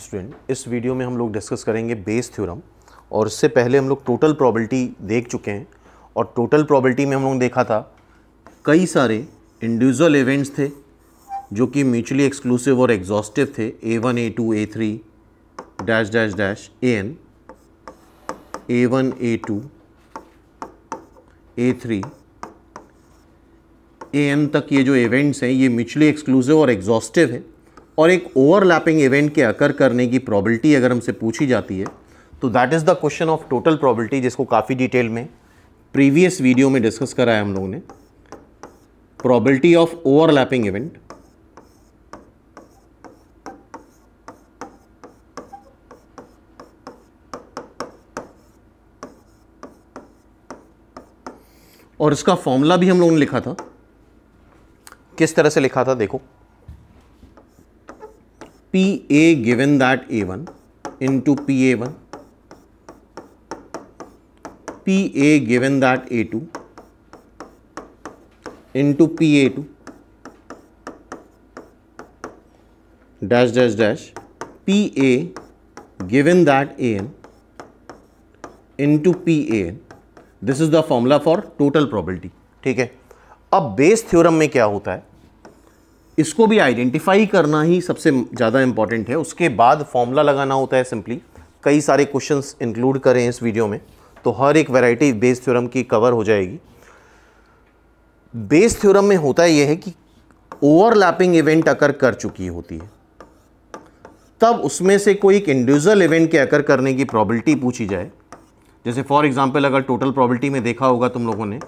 Student इस video में हम लोग डिस्कस करेंगे बेस थ्योरम और इससे पहले हम लोग टोटल प्रॉबलिटी देख चुके हैं और टोटल प्रॉबलिटी में हम लोग देखा था कई सारे इंडिविजुअल इवेंट्स थे जो कि म्यूचुअली एक्सक्लूसिव और एग्जॉस्टिव थे a one a two a three dash dash dash a n a one a two a three a n तक ये जो इवेंट्स हैं ये म्यूचुअली एक्सक्लूसिव और एग्जॉस्टिव है और एक ओवरलैपिंग इवेंट के अकर करने की प्रॉबिलिटी अगर हमसे पूछी जाती है तो that is the question of total probability जिसको काफ़ी डिटेल में प्रीवियस वीडियो में डिस्कस करा है हम लोगों ने प्रॉबिलिटी ऑफ ओवरलैपिंग इवेंट और इसका फॉर्मूला भी हम लोगों ने लिखा था किस तरह से लिखा था देखो p a given that a one into P a one p a given that a two into P a two dash dash dash p a given that a n into P a n this is the formula for total probability ठीक है अब base theorem में क्या होता है इसको भी identify करना ही सबसे ज़्यादा इम्पॉर्टेंट है उसके बाद फॉर्मूला लगाना होता है सिंपली कई सारे क्वेश्चंस इंक्लूड करें इस वीडियो में तो हर एक वैरायटी बेस थ्योरम की कवर हो जाएगी बेस थ्योरम में होता यह है कि ओवरलैपिंग इवेंट अकर कर चुकी होती है तब उसमें से कोई एक इंडिविजुअल इवेंट के अकर करने की प्रॉबलिटी पूछी जाए जैसे फॉर एग्जांपल अगर टोटल प्रॉबलिटी में देखा होगा तुम लोगों ने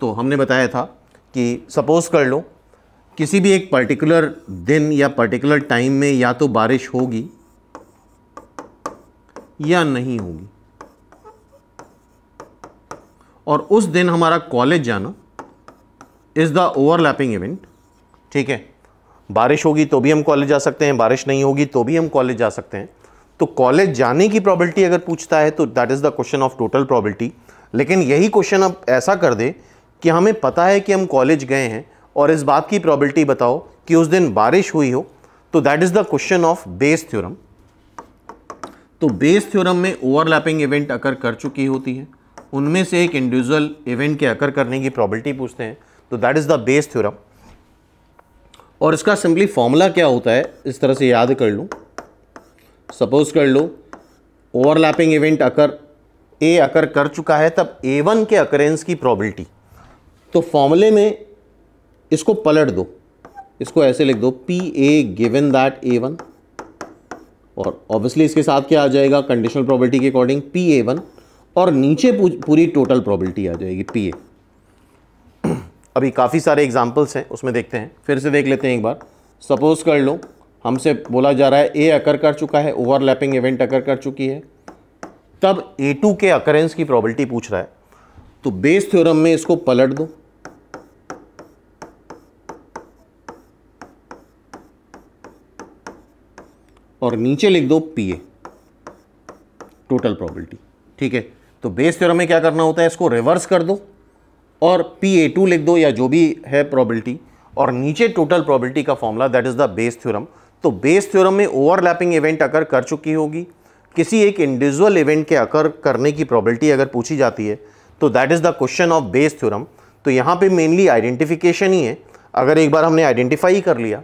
तो हमने बताया था कि सपोज़ कर लो किसी भी एक पर्टिकुलर दिन या पर्टिकुलर टाइम में या तो बारिश होगी या नहीं होगी और उस दिन हमारा कॉलेज जाना इज़ द ओवरलैपिंग इवेंट ठीक है बारिश होगी तो भी हम कॉलेज जा सकते हैं बारिश नहीं होगी तो भी हम कॉलेज जा सकते हैं तो कॉलेज जाने की प्रॉबिलिटी अगर पूछता है तो that is the question of total probability लेकिन यही क्वेश्चन अब ऐसा कर दे कि हमें पता है कि हम कॉलेज गए हैं और इस बात की प्रॉबिलिटी बताओ कि उस दिन बारिश हुई हो तो that is the question of Bayes theorem तो बेस थ्योरम में ओवरलैपिंग इवेंट अकर कर चुकी होती है उनमें से एक इंडिविजुअल इवेंट के अकर करने की प्रॉबिलिटी पूछते हैं तो that is the Bayes theorem और इसका सिंपली फॉर्मूला क्या होता है इस तरह से याद कर लूँ सपोज कर लो ओवरलैपिंग इवेंट अकर ए अकर कर चुका है तब ए वन के अकरेंस की प्रॉबिलिटी तो फॉर्मूले में इसको पलट दो इसको ऐसे लिख दो p a given that a one और ऑब्वियसली इसके साथ क्या आ जाएगा कंडीशनल प्रॉबलिटी के अकॉर्डिंग पी ए वन और नीचे पूरी टोटल प्रॉबलिटी आ जाएगी पी ए अभी काफ़ी सारे एग्जाम्पल्स हैं उसमें देखते हैं फिर से देख लेते हैं एक बार सपोज़ कर लो हमसे बोला जा रहा है ए अकर कर चुका है ओवरलैपिंग इवेंट अकर कर चुकी है तब ए टू के अकरेंस की प्रॉबलिटी पूछ रहा है तो बेस थ्योरम में इसको पलट दो और नीचे लिख दो पी ए टोटल प्रॉबिलिटी ठीक है तो बेस थ्योरम में क्या करना होता है इसको रिवर्स कर दो और पी ए टू लिख दो या जो भी है प्रॉबिलिटी और नीचे टोटल प्रॉबिलिटी का formula that is the Bayes theorem तो बेस थ्योरम में ओवरलैपिंग इवेंट अकर कर चुकी होगी किसी एक इंडिविजुअल इवेंट के अकर करने की प्रॉबिलिटी अगर पूछी जाती है तो that is the question of Bayes theorem तो यहाँ पे मेनली आइडेंटिफिकेशन ही है अगर एक बार हमने आइडेंटिफाई कर लिया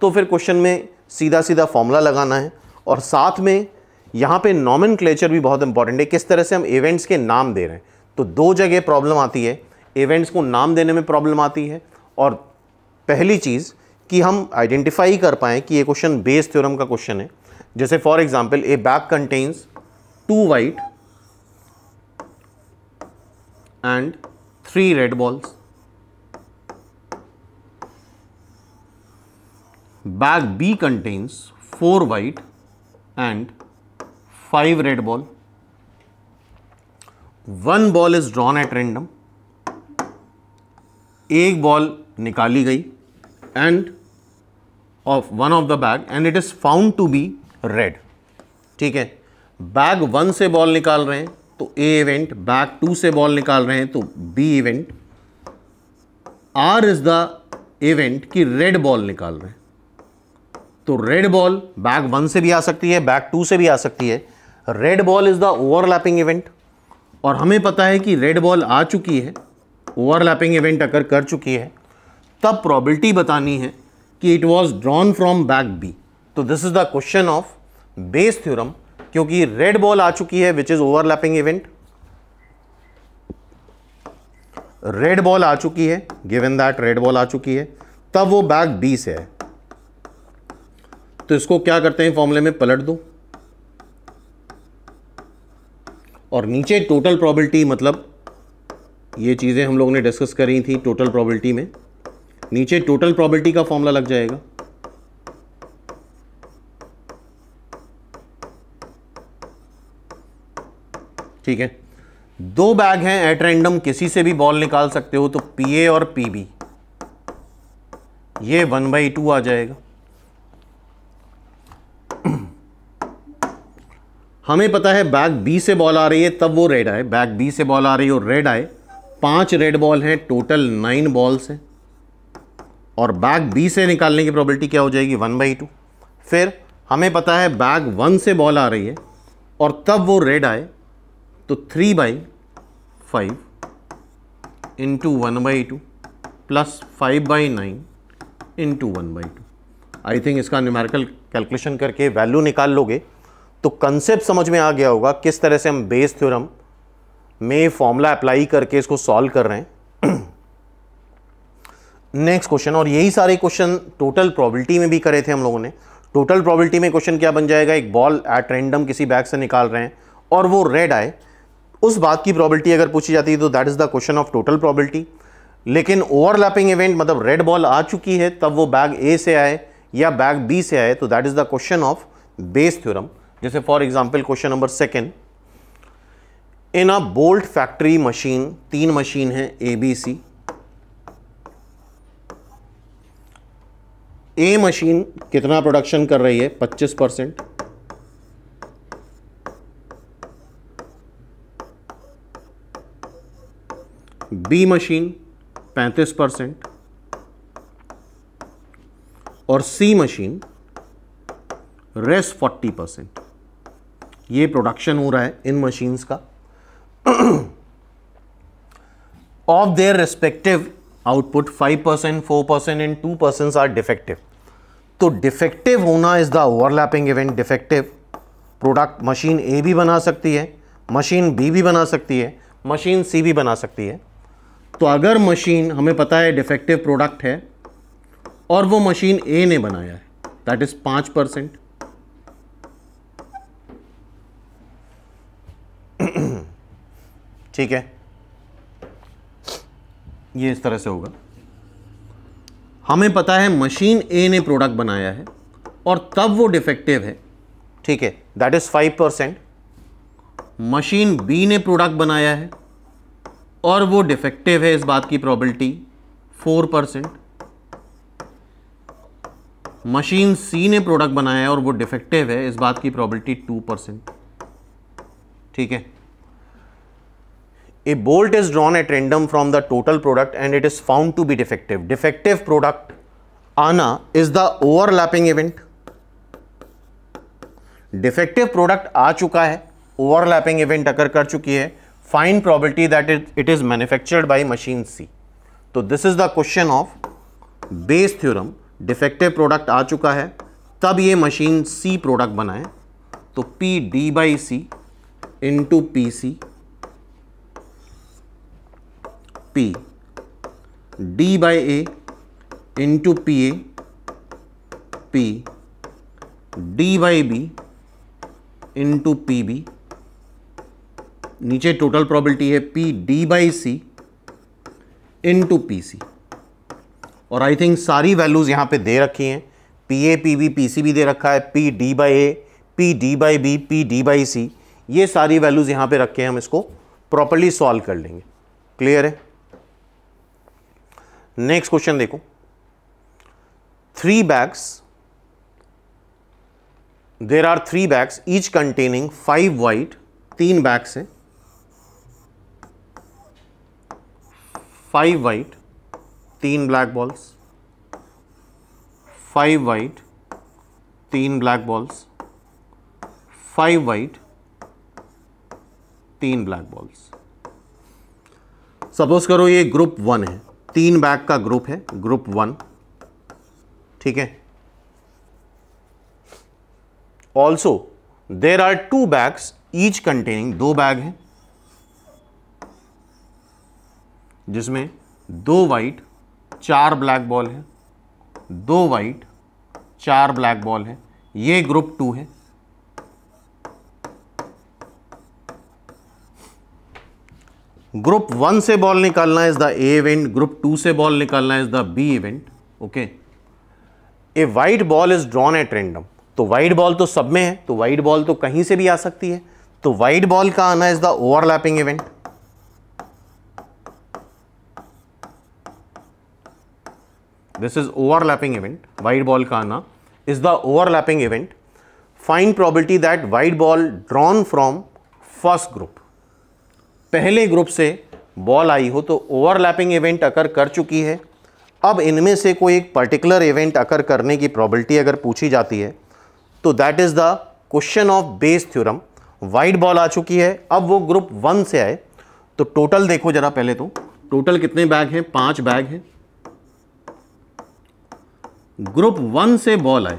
तो फिर क्वेश्चन में सीधा सीधा फॉर्मूला लगाना है और साथ में यहाँ पे नॉमिन भी बहुत इंपॉर्टेंट है किस तरह से हम इवेंट्स के नाम दे रहे हैं तो दो जगह प्रॉब्लम आती है इवेंट्स को नाम देने में प्रॉब्लम आती है और पहली चीज़ कि हम आइडेंटिफाई कर पाएँ कि ये क्वेश्चन बेस थ्योरम का क्वेश्चन है जैसे for example a bag contains two white and three red balls bag B contains four white and five red ball. One ball is drawn at random. एक ball निकाली गई and of one of the bag and it is found to be red ठीक है bag one से ball निकाल रहे हैं तो ए इवेंट बैग टू से बॉल निकाल रहे हैं तो b event r is the event कि रेड बॉल निकाल रहे हैं तो रेड बॉल बैग वन से भी आ सकती है बैग टू से भी आ सकती है red ball is the overlapping event और हमें पता है कि रेड बॉल आ चुकी है ओवरलैपिंग इवेंट अगर कर चुकी है तब प्रॉबिलिटी बतानी है कि it was drawn from bag b तो this is the question of Bayes theorem क्योंकि रेड बॉल आ चुकी है which is overlapping event red ball आ चुकी है गिवन दैट रेड बॉल आ चुकी है तब वो बैग बी से है तो इसको क्या करते हैं फॉर्मूले में पलट दो और नीचे टोटल प्रॉबिलिटी मतलब ये चीज़ें हम लोगों ने डिस्कस करी थी टोटल प्रॉबिलिटी में नीचे टोटल प्रॉबिलिटी का फॉर्मूला लग जाएगा ठीक है दो बैग हैं एट रैंडम किसी से भी बॉल निकाल सकते हो तो पीए और पीबी ये वन बाई टू आ जाएगा हमें पता है बैग बी से बॉल आ रही है तब वो रेड आए बैग बी से बॉल आ रही है और रेड आए पांच रेड बॉल हैं टोटल नाइन बॉल्स हैं और बैग बी से निकालने की प्रॉबिलिटी क्या हो जाएगी वन बाई टू फिर हमें पता है बैग वन से बॉल आ रही है और तब वो रेड आए तो three by five into one by two plus five by nine into one by two I think इसका न्यूमेरिकल कैलकुलेशन करके वैल्यू निकाल लोगे तो कंसेप्ट समझ में आ गया होगा किस तरह से हम बेस थ्योरम में फॉर्मूला अप्लाई करके इसको सॉल्व कर रहे हैं नेक्स्ट क्वेश्चन और यही सारे क्वेश्चन टोटल प्रॉबिलिटी में भी करे थे हम लोगों ने टोटल प्रॉबिलिटी में क्वेश्चन क्या बन जाएगा एक बॉल एट रेंडम किसी बैग से निकाल रहे हैं और वो रेड आए उस बात की प्रॉबिलिटी अगर पूछी जाती है तो that is the question of total probability लेकिन ओवरलैपिंग इवेंट मतलब रेड बॉल आ चुकी है तब वो बैग ए से आए या बैग बी से आए तो that is the question of Bayes theorem जैसे for example question number second in a bolt factory machine तीन मशीन है A B C A machine कितना प्रोडक्शन कर रही है 25 परसेंट बी मशीन 35 परसेंट और सी मशीन रेस्ट 40 परसेंट ये production हो रहा है इन मशीन्स का of their respective output five percent four percent and two percent are defective तो डिफेक्टिव होना is the overlapping event defective product machine A भी बना सकती है मशीन बी भी बना सकती है मशीन सी भी बना सकती है तो अगर मशीन हमें पता है डिफेक्टिव प्रोडक्ट है और वो मशीन ए ने बनाया है दैट इज़ पाँच परसेंट ठीक है ये इस तरह से होगा हमें पता है मशीन ए ने प्रोडक्ट बनाया है और तब वो डिफेक्टिव है ठीक है that is five percent machine B ने प्रोडक्ट बनाया है और वो डिफेक्टिव है इस बात की probability four percent machine C ने प्रोडक्ट बनाया है और वो डिफेक्टिव है इस बात की प्रॉबिलिटी टू परसेंट ठीक है a bolt is drawn at random from the total product and it is found to be defective Defective product आना is the overlapping event defective product आ चुका है ओवरलैपिंग इवेंट अगर कर चुकी है find probability that is it is manufactured by machine C तो this is the question of Bayes theorem defective product आ चुका है तब ये मशीन सी प्रोडक्ट बनाए तो P D by C into P C P D by A into P A P D by B into P B नीचे total probability है P D by C into P C और I think सारी values यहां पे दे रखी हैं P A P B P C भी दे रखा है P D by A P D by B P D by C ये सारी वैल्यूज़ यहां पे रखे हैं हम इसको प्रॉपरली सॉल्व कर लेंगे क्लियर है नेक्स्ट क्वेश्चन देखो three bags there are three bags each containing five white तीन बैग्स हैं फाइव वाइट तीन ब्लैक बॉल्स फाइव वाइट तीन ब्लैक बॉल्स फाइव वाइट तीन ब्लैक बॉल्स सपोज करो ये ग्रुप वन है तीन बैग का ग्रुप है ग्रुप वन ठीक है also there are two bags each containing दो बैग हैं जिसमें दो वाइट चार ब्लैक बॉल है दो वाइट चार ब्लैक बॉल है ये ग्रुप टू है ग्रुप वन से बॉल निकालना is the A event group two से बॉल निकालना is the B event okay a white ball is drawn at random तो वाइट बॉल तो सब में है तो वाइट बॉल तो कहीं से भी आ सकती है तो वाइट बॉल का आना is the overlapping event this is overlapping event white ball का आना is the overlapping event find probability that white ball drawn from first group पहले ग्रुप से बॉल आई हो तो ओवरलैपिंग इवेंट अकर कर चुकी है अब इनमें से कोई एक पर्टिकुलर इवेंट अकर करने की प्रॉबिलिटी अगर पूछी जाती है तो that is the question of Bayes theorem white ball आ चुकी है अब वो ग्रुप वन से आए तो टोटल देखो जरा पहले तो टोटल कितने बैग हैं पांच बैग हैं ग्रुप वन से बॉल आए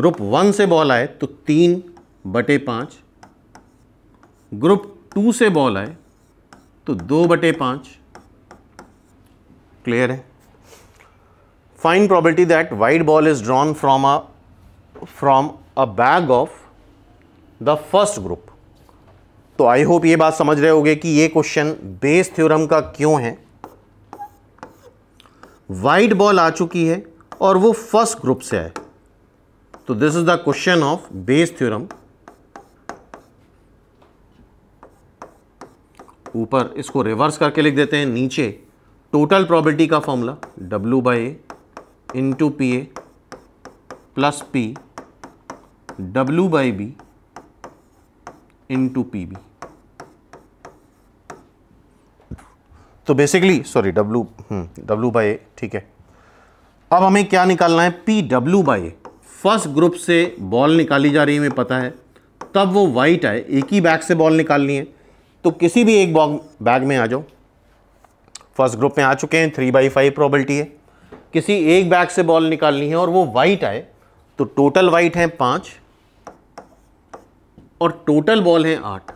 ग्रुप वन से बॉल आए तो तीन बटे पांच ग्रुप टू से बॉल आए तो दो बटे पांच क्लियर है find property that white ball is drawn from a from a bag of the first group तो आई होप ये बात समझ रहे होगे कि ये क्वेश्चन बेस थ्योरम का क्यों है वाइट बॉल आ चुकी है और वो फर्स्ट ग्रुप से है तो this is the question of Bayes theorem ऊपर इसको रिवर्स करके लिख देते हैं नीचे टोटल प्रॉपर्टी का formula W by A into P A plus P W by B into P B तो basically sorry W W by A ठीक है अब हमें क्या निकालना है P W by A first group से बॉल निकाली जा रही है हमें पता है तब वो वाइट आए एक ही बैग से बॉल निकालनी है तो किसी भी एक बॉग बैग में आ जाओ फर्स्ट ग्रुप में आ चुके हैं थ्री बाई फाइव प्रॉबलिटी है किसी एक बैग से बॉल निकालनी है और वो वाइट आए तो टोटल वाइट है पांच और टोटल बॉल है आठ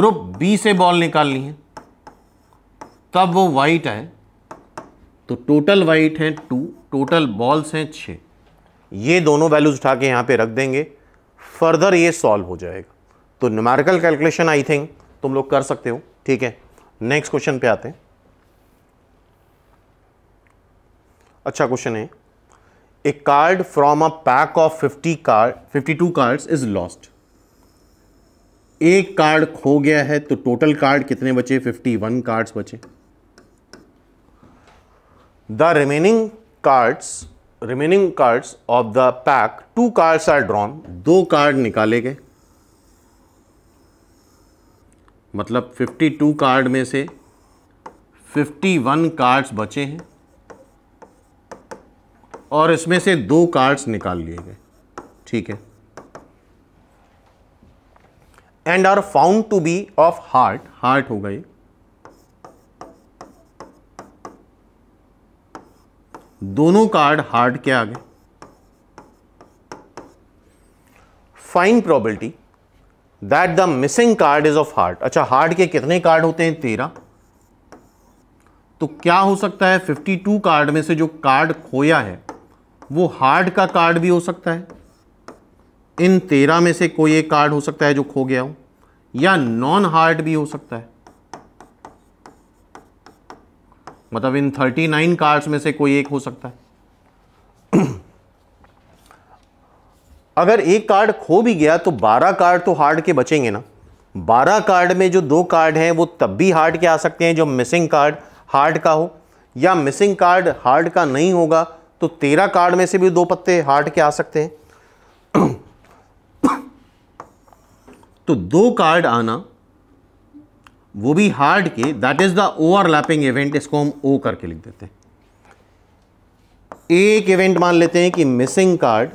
ग्रुप बी से बॉल निकालनी है तब वो वाइट आए तो टोटल वाइट है टू टोटल बॉल्स हैं छ ये दोनों वैल्यूज उठा के यहां पे रख देंगे फर्दर ये सॉल्व हो जाएगा तो न्यूमेरिकल कैलकुलेशन आई थिंक तुम लोग कर सकते हो ठीक है नेक्स्ट क्वेश्चन पे आते हैं अच्छा क्वेश्चन है a card from a pack of fifty card fifty two cards is lost एक कार्ड खो गया है तो टोटल कार्ड कितने बचे फिफ्टी वन कार्ड्स बचे the remaining cards remaining cards of the pack two cards are drawn दो card निकाले गए मतलब 52 कार्ड में से 51 कार्ड्स बचे हैं और इसमें से दो कार्ड्स निकाल लिए गए ठीक है and are found to be of heart heart हो गए दोनों कार्ड हार्ड के आ गए find probability that the missing card is of heart अच्छा हार्ट के कितने कार्ड होते हैं तेरह तो क्या हो सकता है फिफ्टी टू कार्ड में से जो कार्ड खोया है वो हार्ट का कार्ड भी हो सकता है इन तेरह में से कोई एक कार्ड हो सकता है जो खो गया हो या नॉन हार्ट भी हो सकता है मतलब इन थर्टी नाइन कार्ड्स में से कोई एक हो सकता है अगर एक कार्ड खो भी गया तो बारह कार्ड तो हार्ड के बचेंगे ना बारह कार्ड में जो दो कार्ड हैं वो तब भी हार्ड के आ सकते हैं जो मिसिंग कार्ड हार्ड का हो या मिसिंग कार्ड हार्ड का नहीं होगा तो तेरह कार्ड में से भी दो पत्ते हार्ड के आ सकते हैं तो दो कार्ड आना वो भी हार्ड के that is the overlapping event इसको हम ओ करके लिख देते हैं एक इवेंट मान लेते हैं कि मिसिंग कार्ड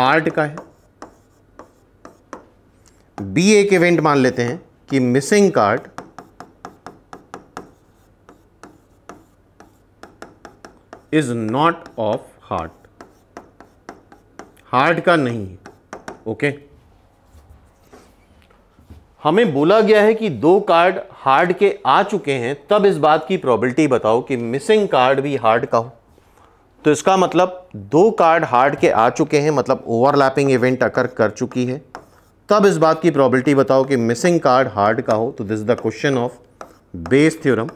आर्ट का है बी एक इवेंट मान लेते हैं कि missing card is not of heart heart का नहीं है ओके हमें बोला गया है कि दो कार्ड हार्ड के आ चुके हैं तब इस बात की प्रोबेबिलिटी बताओ कि मिसिंग कार्ड भी हार्ड का हो तो इसका मतलब दो कार्ड हार्ड के आ चुके हैं मतलब ओवरलैपिंग इवेंट अकर कर चुकी है तब इस बात की प्रॉबिलिटी बताओ कि मिसिंग कार्ड हार्ड का हो तो this is the question of Bayes theorem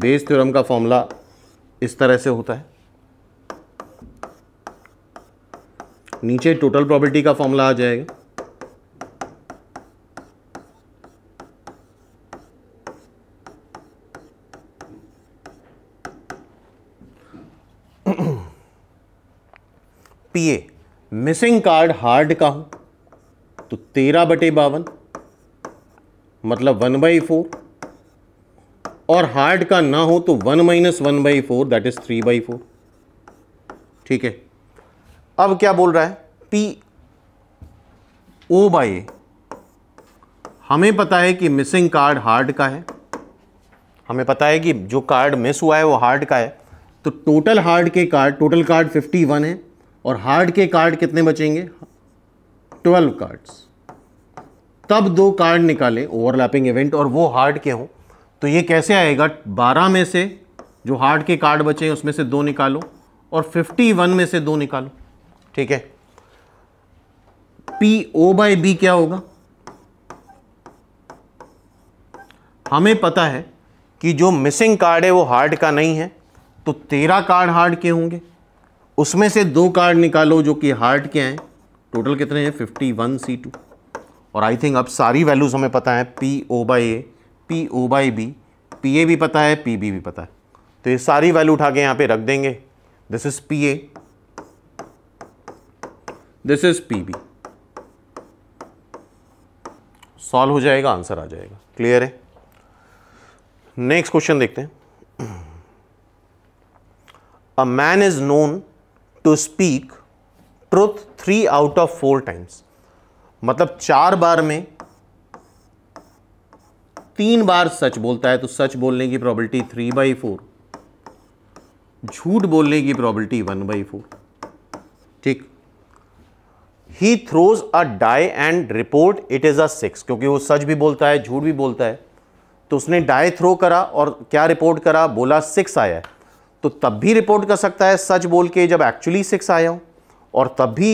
Bayes theorem का फॉर्मूला इस तरह से होता है नीचे टोटल प्रॉबिलिटी का फॉर्मूला आ जाएगा पीए मिसिंग कार्ड हार्ड का हो तो तेरह बटे बावन मतलब वन बाई फोर और हार्ड का ना हो तो one minus one by four that is three by four ठीक है अब क्या बोल रहा है पी ओ बाई हमें पता है कि मिसिंग कार्ड हार्ड का है हमें पता है कि जो कार्ड मिस हुआ है वो हार्ड का है तो टोटल हार्ड के कार्ड टोटल कार्ड 51 है और हार्ड के कार्ड कितने बचेंगे ट्वेल्व कार्ड्स तब दो कार्ड निकालें ओवरलैपिंग इवेंट और वो हार्ड के हों तो ये कैसे आएगा बारह में से जो हार्ड के कार्ड बचे हैं उसमें से दो निकालो और फिफ्टी वन में से दो निकालो ठीक है पी ओ बाई बी क्या होगा हमें पता है कि जो मिसिंग कार्ड है वो हार्ड का नहीं है तो तेरह कार्ड हार्ड के होंगे उसमें से दो कार्ड निकालो जो कि हार्ट के हैं टोटल कितने हैं फिफ्टी वन सी टू और आई थिंक अब सारी वैल्यूज़ हमें पता है P O by A P O by B P A भी पता है पी बी भी पता है तो ये सारी वैल्यू उठा के यहाँ पे रख देंगे this is P A this is P B solve हो जाएगा आंसर आ जाएगा क्लियर है नेक्स्ट क्वेश्चन देखते हैं a man is known to speak truth three out of four times मतलब चार बार में तीन बार सच बोलता है तो सच बोलने की प्रॉबिलिटी थ्री बाई फोर झूठ बोलने की प्रॉबिलिटी वन बाई फोर ठीक ही throws a die and report it is a six क्योंकि वो सच भी बोलता है झूठ भी बोलता है तो उसने डाई थ्रो करा और क्या रिपोर्ट करा बोला सिक्स आया है तो तब भी रिपोर्ट कर सकता है सच बोल के जब एक्चुअली सिक्स आया हो और तब भी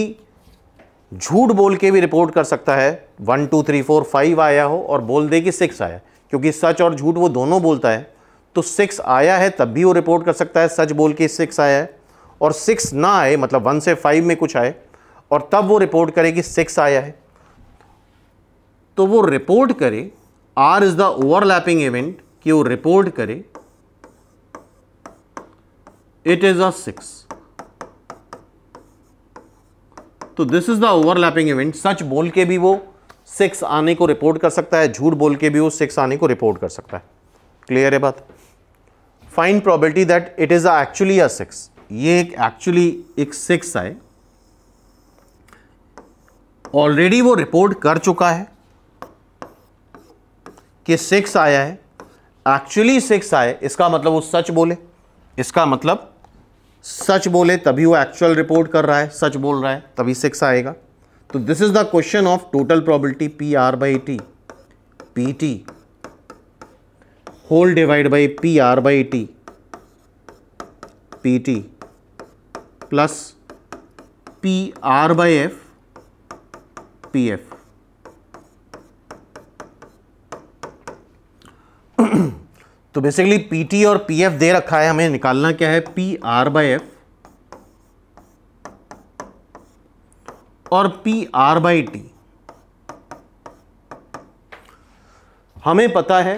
झूठ बोल के भी रिपोर्ट कर सकता है one two three four five आया हो और बोल दे कि सिक्स आया क्योंकि सच और झूठ वो दोनों बोलता है तो सिक्स आया है तब भी वो रिपोर्ट कर सकता है सच बोल के सिक्स आया है और सिक्स ना आए मतलब वन से फाइव में कुछ आए और तब वो रिपोर्ट करे कि सिक्स आया है तो वो रिपोर्ट करे R is the overlapping event कि वो रिपोर्ट करे it is a 6. तो this is the overlapping event सच बोल के भी वो सिक्स आने को रिपोर्ट कर सकता है झूठ बोल के भी वो सिक्स आने को रिपोर्ट कर सकता है क्लियर है बात find probability that it is actually a six ये एक एक्चुअली एक सिक्स आए ऑलरेडी वो रिपोर्ट कर चुका है कि सिक्स आया है एक्चुअली सिक्स आए इसका मतलब वो सच बोले इसका मतलब सच बोले तभी वो एक्चुअल रिपोर्ट कर रहा है सच बोल रहा है तभी सिक्स आएगा तो this is the question of total probability P R by T P T whole divide by P R by T P T plus P R by F P F तो बेसिकली पीटी और P F दे रखा है हमें निकालना क्या है P R by F और पी आर बाई टी हमें पता है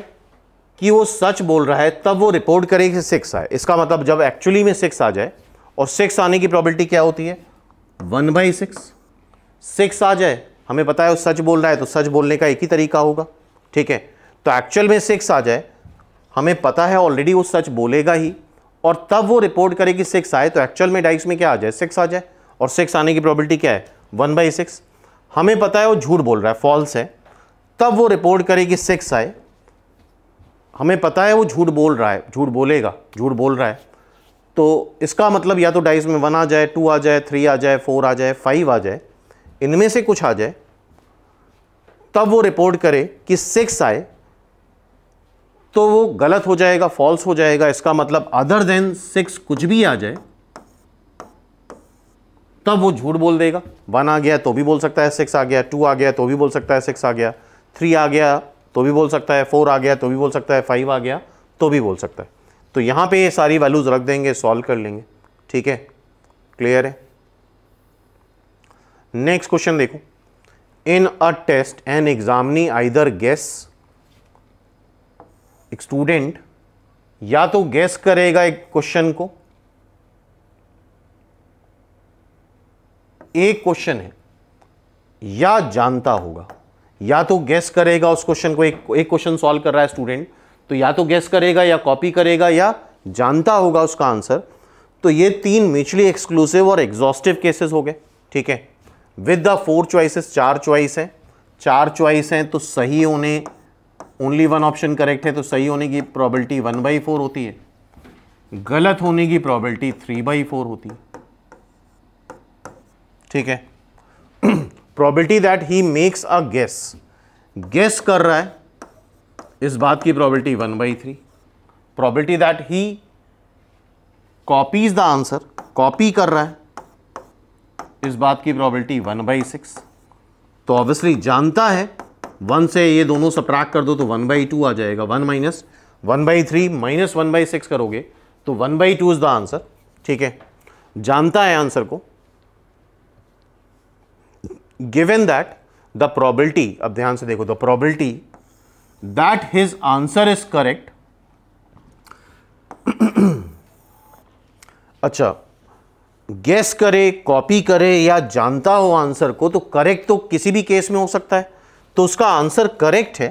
कि वो सच बोल रहा है तब वो रिपोर्ट करेगी सिक्स आए इसका मतलब जब एक्चुअली में सिक्स आ जाए और सिक्स आने की प्रॉबिलिटी क्या होती है वन बाई सिक्स सिक्स आ जाए हमें पता है वो सच बोल रहा है तो सच बोलने का एक ही तरीका होगा ठीक है तो एक्चुअल में सिक्स आ जाए हमें पता है ऑलरेडी वो सच बोलेगा ही और तब वो रिपोर्ट करे कि सिक्स आए तो एक्चुअल में डाइक्स में क्या आ जाए सिक्स आ जाए और सिक्स आने की प्रॉबिलिटी क्या है वन बाई सिक्स हमें पता है वो झूठ बोल रहा है फॉल्स है तब वो रिपोर्ट करे कि सिक्स आए हमें पता है वो झूठ बोल रहा है झूठ बोलेगा झूठ बोल रहा है तो इसका मतलब या तो डाइस में वन आ जाए टू आ जाए थ्री आ जाए फोर आ जाए फाइव आ जाए इनमें से कुछ आ जाए तब वो रिपोर्ट करे कि सिक्स आए तो वो गलत हो जाएगा फॉल्स हो जाएगा इसका मतलब अदर देन सिक्स कुछ भी आ जाए तब वो झूठ बोल देगा वन आ गया तो भी बोल सकता है सिक्स आ गया टू आ गया तो भी बोल सकता है सिक्स आ गया थ्री आ गया तो भी बोल सकता है फोर आ गया तो भी बोल सकता है फाइव आ गया तो भी बोल सकता है तो यहां पे ये सारी वैल्यूज़ रख देंगे सॉल्व कर लेंगे ठीक है क्लियर है नेक्स्ट क्वेश्चन देखो in a test an examinee either guess student या तो गैस करेगा एक क्वेश्चन को एक क्वेश्चन है या जानता होगा या तो गैस करेगा उस क्वेश्चन को एक क्वेश्चन सॉल्व कर रहा है स्टूडेंट तो या तो गैस करेगा या कॉपी करेगा या जानता होगा उसका आंसर तो ये तीन म्यूचुअली एक्सक्लूसिव और एग्जॉस्टिव केसेस हो गए ठीक है विद द फोर चॉइसेस चार चॉइस है चार चॉइस हैं तो सही होने ओनली वन ऑप्शन करेक्ट है तो सही होने की प्रॉबिलिटी वन बाई फोर होती है गलत होने की प्रॉबिलिटी थ्री बाई फोर होती है ठीक है probability that he makes a guess guess कर रहा है इस बात की probability one by three probability that he copies the answer copy कर रहा है इस बात की प्रॉबिलिटी वन बाई सिक्स तो ऑब्वियसली जानता है वन से ये दोनों सप्राक कर दो तो वन बाई टू आ जाएगा one minus one by three minus one by six करोगे तो one by two is the answer ठीक है जानता है आंसर को गिवेन दैट द प्रॉबिलिटी अब ध्यान से देखो the probability that his answer is correct अच्छा गेस करे कॉपी करे या जानता हो आंसर को तो करेक्ट तो किसी भी केस में हो सकता है तो उसका आंसर करेक्ट है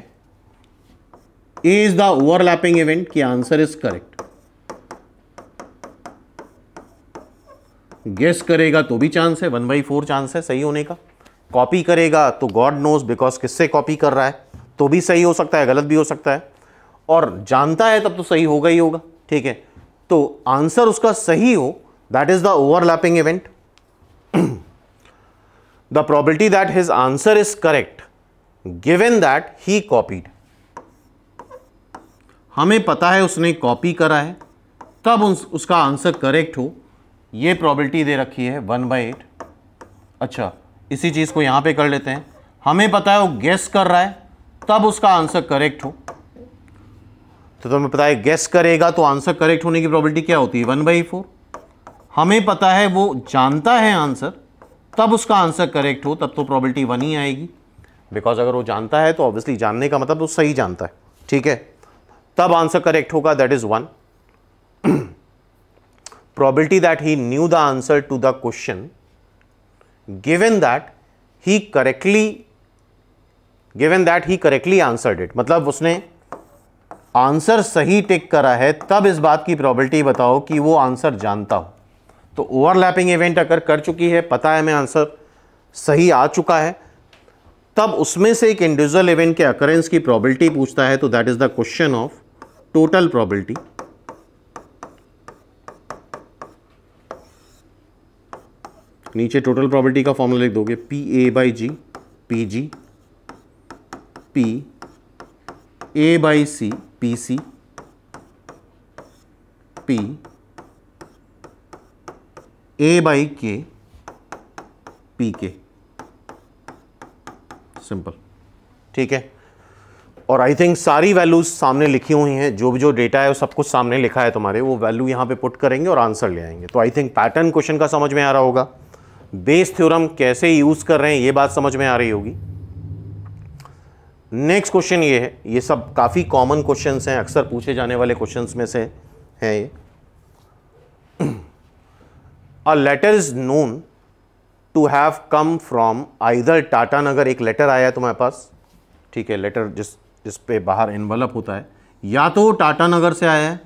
A is the overlapping event की आंसर इज करेक्ट गेस करेगा तो भी चांस है वन बाई फोर चांस है सही होने का कॉपी करेगा तो गॉड नोज बिकॉज किससे कॉपी कर रहा है तो भी सही हो सकता है गलत भी हो सकता है और जानता है तब तो सही होगा ही होगा ठीक है तो आंसर उसका सही हो that is the overlapping event the probability that his answer is correct given that he copied हमें पता है उसने कॉपी करा है तब उस, उसका आंसर करेक्ट हो ये प्रॉबिलिटी दे रखी है वन बाई एट अच्छा इसी चीज़ को यहां पे कर लेते हैं हमें पता है वो गेस कर रहा है तब उसका आंसर करेक्ट हो तो तुम्हें तो पता है गेस करेगा तो आंसर करेक्ट होने की प्रॉबिलिटी क्या होती है वन बाई फोर हमें पता है वो जानता है आंसर तब उसका आंसर करेक्ट हो तब तो प्रॉबिलिटी वन ही आएगी बिकॉज अगर वो जानता है तो ऑब्वियसली जानने का मतलब वो तो सही जानता है ठीक है तब आंसर करेक्ट होगा that is one probability that he knew the answer to the question given that he correctly given that he correctly answered मतलब उसने आंसर सही टिक करा है तब इस बात की प्रॉबिलिटी बताओ कि वो आंसर जानता हो तो ओवरलैपिंग इवेंट अगर कर चुकी है पता है मैं आंसर सही आ चुका है तब उसमें से एक इंडिविजुअल इवेंट के अकरेंस की प्रोबेबिलिटी पूछता है तो that is the question of total probability नीचे टोटल प्रॉपर्टी का फॉर्मूला लिख दोगे P A by G P G P A by C P C P A by K P K simple ठीक है और आई थिंक सारी values सामने लिखी हुई हैं जो भी जो डेटा है वो सब कुछ सामने लिखा है तुम्हारे वो वैल्यू यहाँ पे पुट करेंगे और आंसर ले आएंगे तो आई थिंक पैटर्न क्वेश्चन का समझ में आ रहा होगा बेस थ्योरम कैसे यूज़ कर रहे हैं ये बात समझ में आ रही होगी नेक्स्ट क्वेश्चन ये है ये सब काफ़ी कॉमन क्वेश्चन हैं अक्सर पूछे जाने वाले क्वेश्चन में से हैं ये a letter is known to have come from either Tatanagar एक लेटर आया है तुम्हारे पास ठीक है लेटर जिस जिस पे बाहर इन्वलप होता है या तो टाटानगर से आया है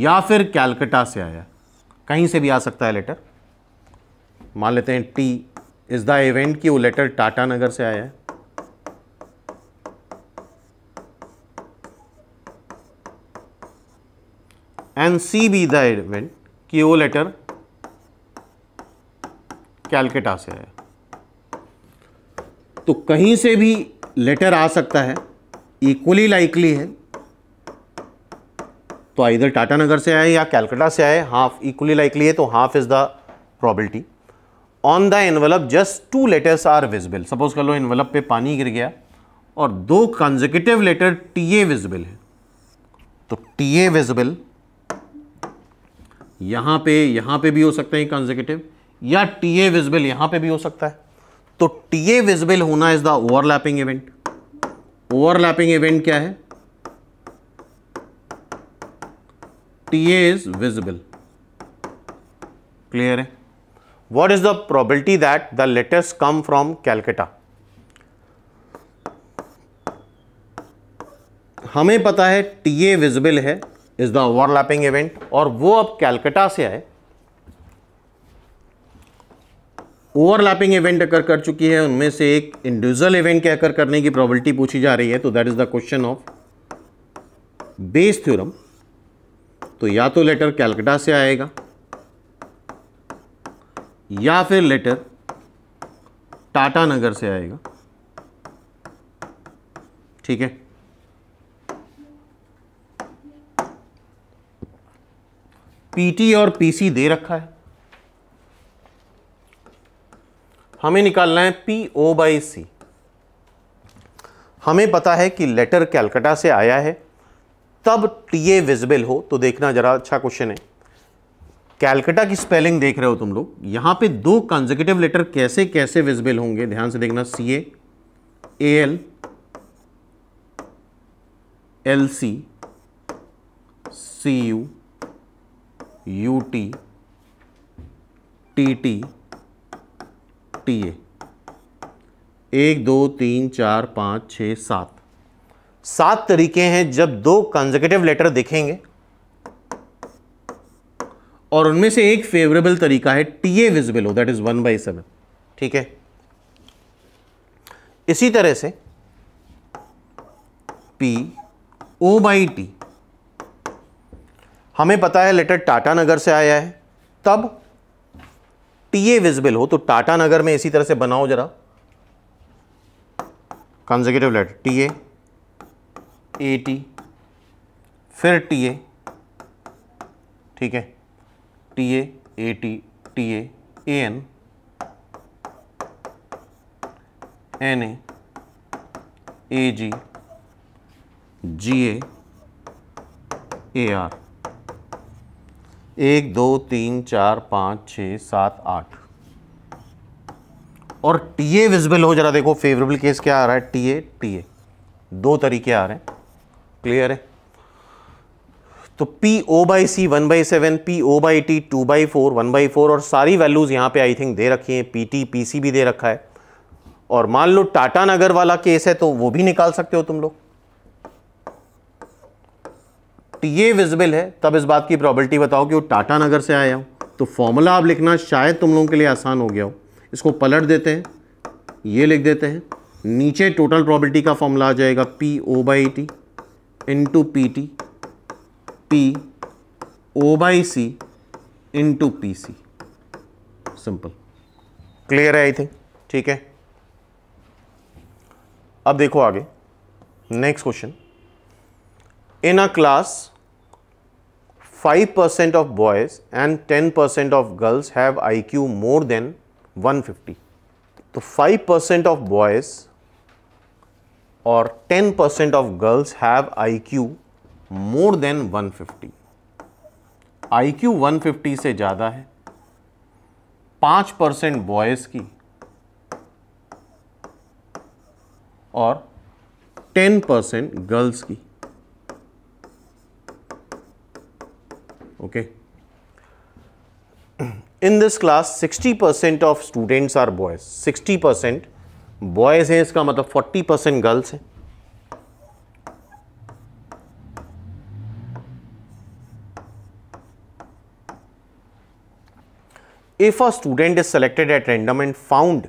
या फिर कैलकटा से आया कहीं से भी आ सकता है लेटर मान लेते हैं टी इज़ द इवेंट कि वो लेटर टाटानगर से आया है and C B the event कि वो लेटर कैलकटा से है तो कहीं से भी लेटर आ सकता है इक्वली लाइकली है तो इधर टाटानगर से आए या कैलकाटा से आए हाफ इक्वली लाइकली है तो half is the probability on the envelope just two letters are visible suppose कर लो एनवलप पे पानी गिर गया और दो consecutive letter T A visible है तो टी ए विजिबल यहां पे यहां पे भी हो सकते हैं कंजिक्यूटिव या टी ए विजिबल यहां पे भी हो सकता है तो टी ए विजिबल होना is the overlapping event overlapping event क्या है T A is visible clear है what is the probability that the latest come from Calcutta हमें पता है टी ए विजिबल है इज द ओवरलैपिंग इवेंट और वो अब कैलकटा से आए ओवरलैपिंग इवेंट अकर कर चुकी है उनमें से एक इंडिविजुअल इवेंट के अकर करने की प्रॉबिलिटी पूछी जा रही है तो that is the question of Bayes theorem तो या तो लेटर कैलकटा से आएगा या फिर लेटर टाटा नगर से आएगा ठीक है पीटी और पीसी दे रखा है हमें निकालना है पी ओ बाई सी हमें पता है कि लेटर कैलकटा से आया है तब टी ए विजिबल हो तो देखना ज़रा अच्छा क्वेश्चन है कैलकटा की स्पेलिंग देख रहे हो तुम लोग यहां पे दो कंजर्गेटिव लेटर कैसे कैसे विजिबल होंगे ध्यान से देखना C A L L C C U U T T T A एक दो तीन चार पाँच छः सात सात तरीके हैं जब दो कंजर्केटिव लेटर देखेंगे और उनमें से एक फेवरेबल तरीका है टी ए विजिबल हो that is one by seven ठीक है इसी तरह से पी ओ बाई टी हमें पता है लेटर टाटा नगर से आया है तब टीए विजिबल हो तो टाटा नगर में इसी तरह से बनाओ जरा कंजर्गेटिव लेटर टी ए टी फिर टी ए ठीक है T A A T T A N N A G G A R एक दो तीन चार पाँच छः सात आठ और टी ए विजिबल हो जरा देखो फेवरेबल केस क्या आ रहा है टी ए टी ए दो तरीके आ रहे हैं क्लियर है तो P O by C one by seven P O by T two by four one by four और सारी वैल्यूज़ यहाँ पे आई थिंक दे रखी हैं पी टी पी सी भी दे रखा है और मान लो टाटा नगर वाला केस है तो वो भी निकाल सकते हो तुम लोग ये विजिबल है तब इस बात की प्रॉबलिटी बताओ कि वो टाटा नगर से आया हो तो फॉर्मूला आप लिखना शायद तुम लोगों के लिए आसान हो गया हो इसको पलट देते हैं ये लिख देते हैं नीचे टोटल प्रॉबलिटी का फॉर्मूला आ जाएगा P O by T to P T P O by C into P C simple clear है आई थिंक ठीक है अब देखो आगे next question in a class 5% of boys and 10% of girls have IQ more than 150. So, 5% of boys or 10% of girls have IQ more than 150. IQ 150 से ज़्यादा है 5 percent boys की और 10 percent girls की okay in this class 60% of students are boys 60% boys हैं iska matlab 40 girls girls if a student is selected at random and found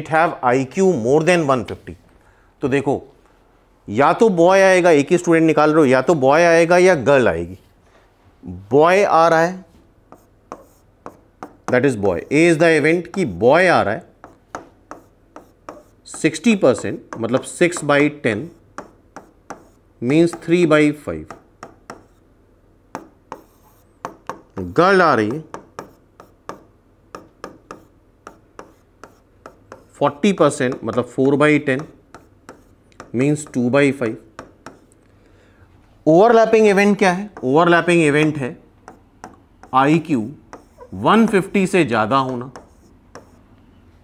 it have IQ more than 150 to dekho या तो boy आएगा एक ही student निकाल रहे हो या तो बॉय आएगा या गर्ल आएगी बॉय आ रहा है that is boy A is the event कि बॉय आ रहा है 60 परसेंट मतलब 6 by ten means 3 by five girl आ रही है 40 परसेंट मतलब 4 by ten means 2 by five overlapping event क्या है ओवरलैपिंग इवेंट है आई क्यू फिफ्टी से ज़्यादा होना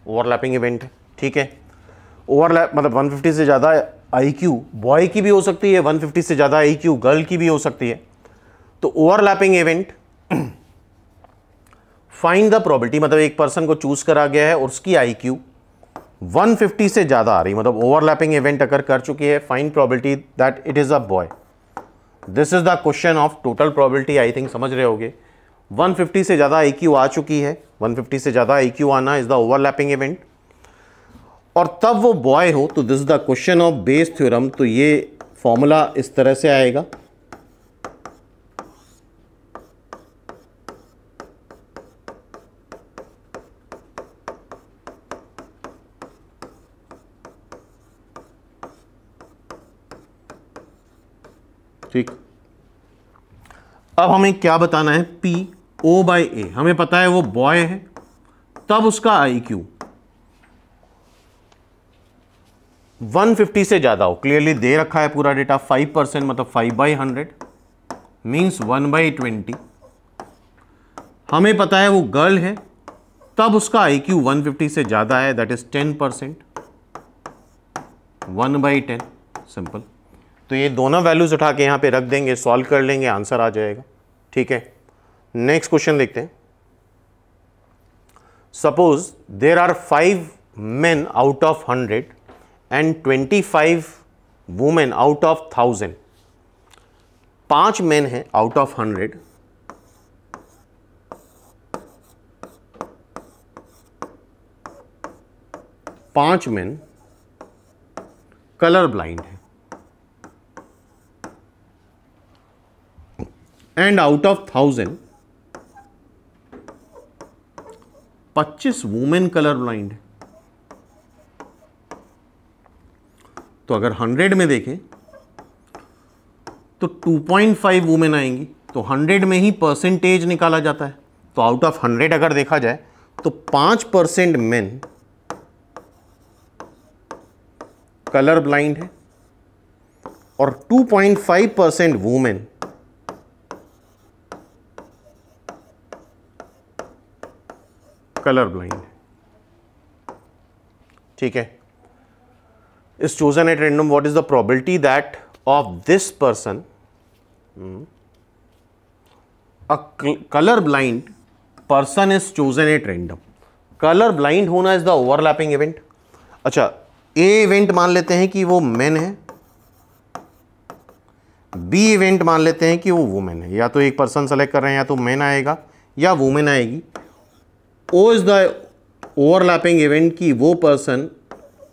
ओवरलैपिंग इवेंट है ठीक है ओवरलैप मतलब 150 से ज़्यादा आई क्यू बॉय की भी हो सकती है 150 से ज़्यादा आई क्यू गर्ल की भी हो सकती है तो overlapping event find the probability मतलब एक पर्सन को चूज करा गया है और उसकी आई क्यू 150 से ज़्यादा आ रही मतलब ओवरलैपिंग इवेंट अगर कर चुकी है find probability that it is a boy this is the question of total probability I think समझ रहे होगे 150 से ज़्यादा आई आ चुकी है 150 से ज़्यादा आई आना इज़ द ओवरलैपिंग इवेंट और तब वो बॉय हो तो this is the question of Bayes theorem तो ये फॉर्मूला इस तरह से आएगा ठीक तो अब हमें क्या बताना है पी ओ बाई ए हमें पता है वो बॉय है तब उसका आई क्यू फिफ्टी से ज़्यादा हो क्लियरली दे रखा है पूरा डेटा 5 परसेंट मतलब 5 by hundred means one by twenty हमें पता है वो गर्ल है तब उसका आई क्यू वन से ज़्यादा है that is 10 percent one by ten simple तो ये दोनों वैल्यूज़ उठा के यहाँ पे रख देंगे सॉल्व कर लेंगे आंसर आ जाएगा ठीक है नेक्स्ट क्वेश्चन देखते हैं suppose there are five out of hundred and twenty five women out of thousand पांच मैन हैं आउट ऑफ हंड्रेड पांच मैन कलर ब्लाइंड है एंड आउट ऑफ थाउजेंड पच्चीस वुमेन कलर ब्लाइंड है तो अगर हंड्रेड में देखें तो 2.5 वुमेन आएंगी तो 100 में ही परसेंटेज निकाला जाता है तो आउट ऑफ 100 अगर देखा जाए तो 5 परसेंट मेन कलर ब्लाइंड है और 2.5 परसेंट वुमेन कलर ब्लाइंड है ठीक है इस chosen at random what is the probability that of this person a colour blind person is chosen at random colour blind होना इज द ओवरलैपिंग इवेंट अच्छा A event मान लेते हैं कि वो मैन है बी इवेंट मान लेते हैं कि वो वुमेन है या तो एक पर्सन सेलेक्ट कर रहे हैं या तो मैन आएगा या वुमेन आएगी O is the overlapping event कि वो पर्सन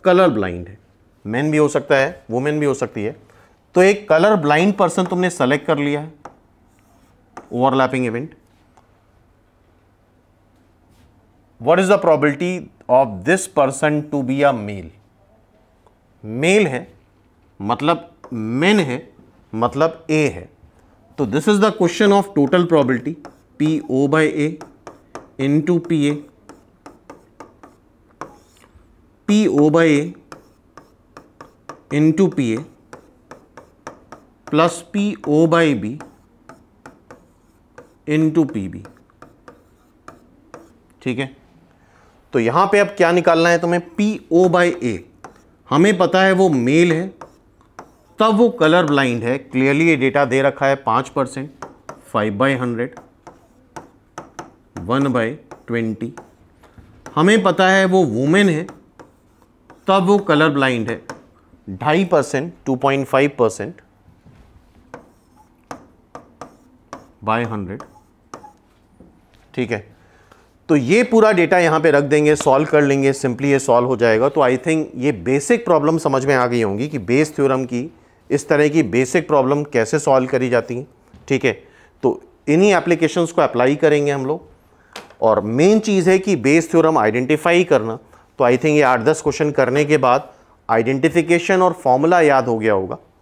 कलर ब्लाइंड है मैन भी हो सकता है वुमेन भी हो सकती है तो एक कलर ब्लाइंड पर्सन तुमने सेलेक्ट कर लिया है overlapping event what is the probability of this person to be a male male है मतलब मेन है मतलब ए है तो this is the question of total probability P O by A to P P A O into to P A plus P O by B by to P B ठीक है तो यहां पे अब क्या निकालना है तुम्हें पी ओ बाई ए हमें पता है वो मेल है तब वो कलर ब्लाइंड है क्लियरली ये डेटा दे रखा है पांच percent five by hundred one by twenty हमें पता है वो वुमेन है तब वो कलर ब्लाइंड है ढाई percent two point five percent by hundred ठीक है तो ये पूरा डेटा यहां पे रख देंगे सॉल्व कर लेंगे सिंपली ये सॉल्व हो जाएगा तो आई थिंक ये बेसिक प्रॉब्लम समझ में आ गई होंगी कि बेस थ्योरम की इस तरह की बेसिक प्रॉब्लम कैसे सॉल्व करी जाती हैं ठीक है तो इन्हीं एप्लीकेशंस को अप्लाई करेंगे हम लोग और मेन चीज़ है कि बेस थ्योरम आइडेंटिफाई करना तो आई थिंक ये आठ दस क्वेश्चन करने के बाद आइडेंटिफिकेशन और फॉर्मूला याद हो गया होगा